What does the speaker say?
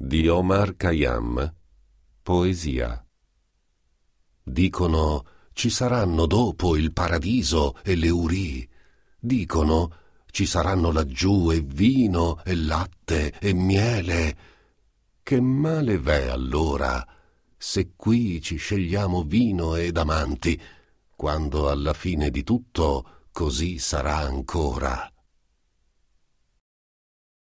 di Omar Khayyam, poesia. Dicono ci saranno dopo il paradiso e le urì. Dicono ci saranno laggiù e vino e latte e miele. Che male v'è allora se qui ci scegliamo vino ed amanti, quando alla fine di tutto così sarà ancora.